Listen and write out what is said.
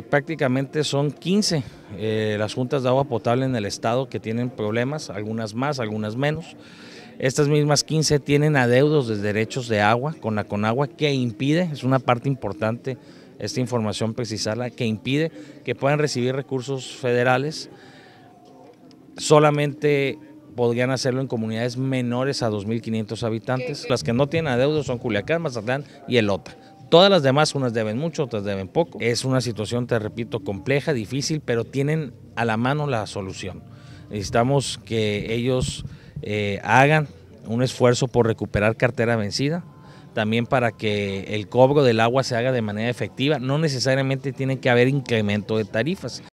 Eh, prácticamente son 15 eh, las juntas de agua potable en el estado que tienen problemas, algunas más, algunas menos. Estas mismas 15 tienen adeudos de derechos de agua con la Conagua que impide, es una parte importante esta información precisarla, que impide que puedan recibir recursos federales. Solamente podrían hacerlo en comunidades menores a 2.500 habitantes. Las que no tienen adeudos son Culiacán, Mazatlán y Elota Todas las demás, unas deben mucho, otras deben poco. Es una situación, te repito, compleja, difícil, pero tienen a la mano la solución. Necesitamos que ellos eh, hagan un esfuerzo por recuperar cartera vencida, también para que el cobro del agua se haga de manera efectiva. No necesariamente tiene que haber incremento de tarifas,